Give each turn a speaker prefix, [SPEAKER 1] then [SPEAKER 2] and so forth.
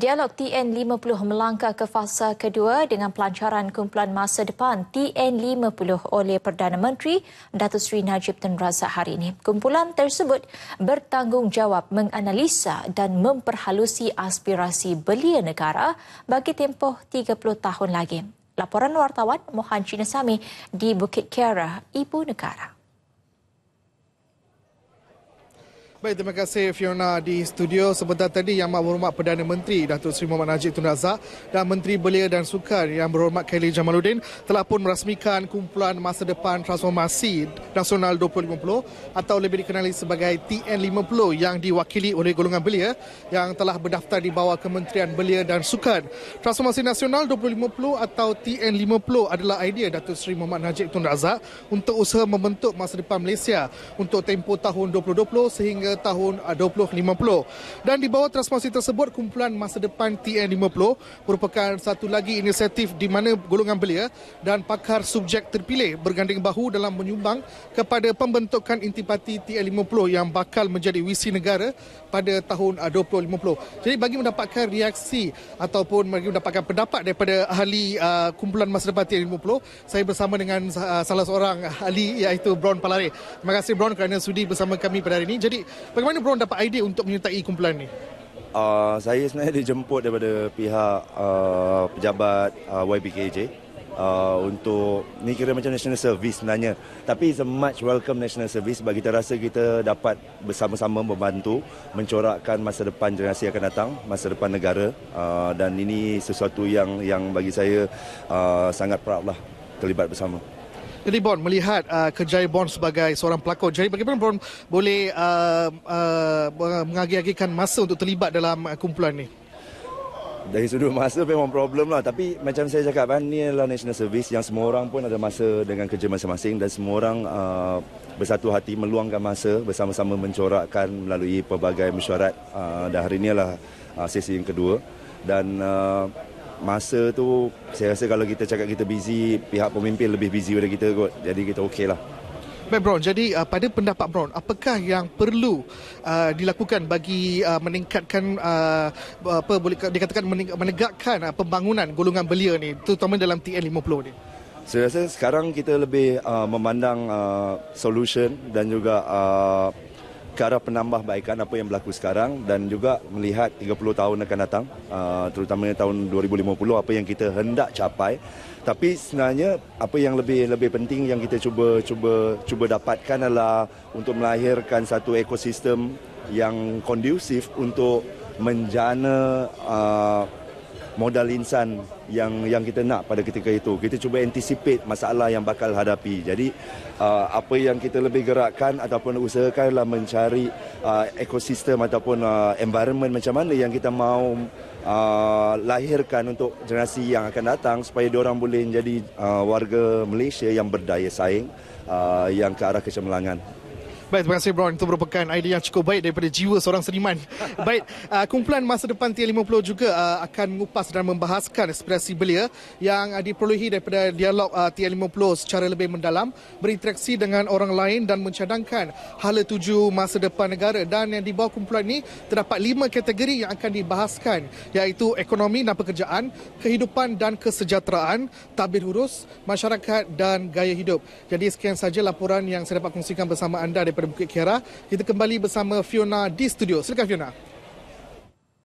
[SPEAKER 1] Dialog TN50 melangkah ke fasa kedua dengan pelancaran kumpulan masa depan TN50 oleh Perdana Menteri Datuk Seri Najib Tun Razak hari ini. Kumpulan tersebut bertanggungjawab menganalisa dan memperhalusi aspirasi belia negara bagi tempoh 30 tahun lagi. Laporan wartawan Mohan Chinasami di Bukit Kiara, Ibu Negara. Baik, terima kasih Fiona di studio. Sebentar tadi yang berhormat Perdana Menteri Datuk Seri Muhammad Najib Tun Razak dan Menteri Belia dan Sukan yang berhormat Khalil Jamaluddin telah pun merasmikan kumpulan masa depan transformasi nasional 2050 atau lebih dikenali sebagai TN50 yang diwakili oleh golongan belia yang telah berdaftar di bawah Kementerian Belia dan Sukan. Transformasi Nasional 2050 atau TN50 adalah idea Datuk Seri Muhammad Najib Tun Razak untuk usaha membentuk masa depan Malaysia untuk tempoh tahun 2020 sehingga pada tahun 2050. Ah, dan di bawah transformasi tersebut, kumpulan masa depan TN50 merupakan satu lagi inisiatif di mana golongan belia dan pakar subjek terpilih berganding bahu dalam menyumbang kepada pembentukan intipati TN50 yang bakal menjadi visi negara pada tahun 2050. Ah, Jadi bagi mendapatkan reaksi ataupun bagi mendapatkan pendapat daripada ahli uh, kumpulan masa depan TN50, saya bersama dengan uh, salah seorang ahli iaitu Brown Palare. Terima kasih Brown kerana sudi bersama kami pada hari ini. Jadi Bagaimana bro dapat idea untuk menyertai kumpulan ni?
[SPEAKER 2] Uh, saya sebenarnya dijemput daripada pihak uh, pejabat uh, ah, YBKJ uh, untuk ni kira macam national service sebenarnya. Tapi it's a much welcome national service bagi kita rasa kita dapat bersama-sama membantu mencorakkan masa depan generasi akan datang, masa depan negara uh, dan ini sesuatu yang yang bagi saya uh, sangat proud lah terlibat bersama.
[SPEAKER 1] Jadi Bond melihat uh, kerjaya Bond sebagai seorang pelakon. Jadi bagaimana Bond boleh uh, uh, mengagih-agihkan masa untuk terlibat dalam uh, kumpulan ini?
[SPEAKER 2] Dari sudut masa memang problem lah. Tapi macam saya cakap kan, ini adalah national service yang semua orang pun ada masa dengan kerja masing-masing dan semua orang uh, bersatu hati meluangkan masa bersama-sama mencorakkan melalui pelbagai mesyuarat. Uh, dan hari ni adalah uh, sesi yang kedua. Dan uh, masa tu saya rasa kalau kita cakap kita busy, pihak pemimpin lebih busy daripada kita kot. Jadi kita okey lah.
[SPEAKER 1] Baik Brown, jadi uh, pada pendapat Brown, apakah yang perlu uh, dilakukan bagi uh, meningkatkan uh, apa boleh dikatakan menegakkan uh, pembangunan golongan belia ini, terutama dalam TN50 ini?
[SPEAKER 2] Saya rasa sekarang kita lebih uh, memandang uh, solution dan juga uh, ke arah penambahbaikan apa yang berlaku sekarang dan juga melihat 30 tahun akan datang uh, terutamanya tahun 2050 apa yang kita hendak capai tapi sebenarnya apa yang lebih lebih penting yang kita cuba cuba cuba dapatkan adalah untuk melahirkan satu ekosistem yang kondusif untuk menjana uh, modal insan yang yang kita nak pada ketika itu. Kita cuba anticipate masalah yang bakal hadapi. Jadi uh, apa yang kita lebih gerakkan ataupun usahakan adalah mencari uh, ekosistem ataupun uh, environment macam mana yang kita mahu uh, lahirkan untuk generasi yang akan datang supaya orang boleh jadi uh, warga Malaysia yang berdaya saing uh, yang ke arah kecemerlangan.
[SPEAKER 1] Baik, terima kasih Brown itu merupakan idea yang cukup baik daripada jiwa seorang seniman. Baik, uh, kumpulan masa depan Tia 50 juga uh, akan mengupas dan membahaskan ekspresi belia yang uh, diperolehi daripada dialog uh, Tia 50 secara lebih mendalam, berinteraksi dengan orang lain dan mencadangkan hala tuju masa depan negara dan yang di bawah kumpulan ini terdapat lima kategori yang akan dibahaskan iaitu ekonomi dan pekerjaan, kehidupan dan kesejahteraan, tabir urus, masyarakat dan gaya hidup. Jadi sekian saja laporan yang saya dapat kongsikan bersama anda daripada daripada Bukit Kiara. Kita kembali bersama Fiona di studio. Silakan Fiona.